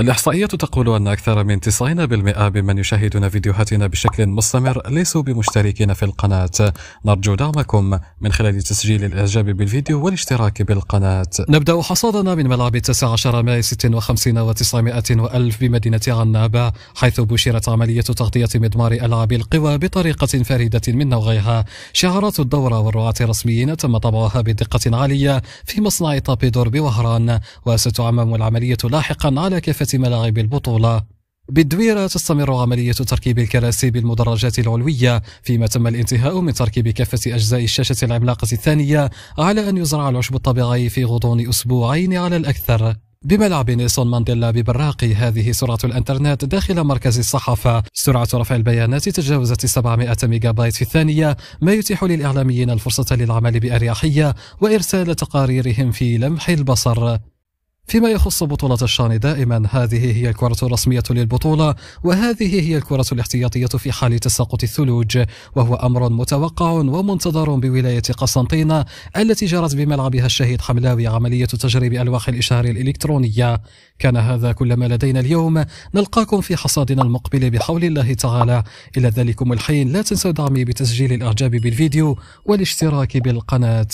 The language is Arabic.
الإحصائيات تقول أن أكثر من 90% ممن يشاهدون فيديوهاتنا بشكل مستمر ليسوا بمشتركين في القناة نرجو دعمكم من خلال تسجيل الإعجاب بالفيديو والاشتراك بالقناة نبدأ حصادنا من ملعب 19 ماي 56 و900 وألف بمدينة عنابة حيث بشرت عملية تغطية مضمار ألعاب القوى بطريقة فريدة من نوعها شعارات الدورة والرعاة الرسميين تم طبعها بدقة عالية في مصنع طابيدور بوهران وستعمم العملية لاحقا على كافة ملاعب البطولة بالدويرة تستمر عملية تركيب الكراسي بالمدرجات العلوية فيما تم الانتهاء من تركيب كافة أجزاء الشاشة العملاقة الثانية على أن يزرع العشب الطبيعي في غضون أسبوعين على الأكثر بملعب نيلسون مانديلا ببراقي هذه سرعة الانترنت داخل مركز الصحافة سرعة رفع البيانات تجاوزت 700 ميجا بايت في الثانية ما يتيح للإعلاميين الفرصة للعمل بأريحية وإرسال تقاريرهم في لمح البصر فيما يخص بطولة الشان دائما هذه هي الكرة الرسمية للبطولة وهذه هي الكرة الاحتياطية في حال تساقط الثلوج وهو أمر متوقع ومنتظر بولاية قسنطينة التي جرت بملعبها الشهيد حملاوي عملية تجريب ألواح الإشهار الإلكترونية كان هذا كل ما لدينا اليوم نلقاكم في حصادنا المقبل بحول الله تعالى إلى ذلكم الحين لا تنسوا دعمي بتسجيل الإعجاب بالفيديو والاشتراك بالقناة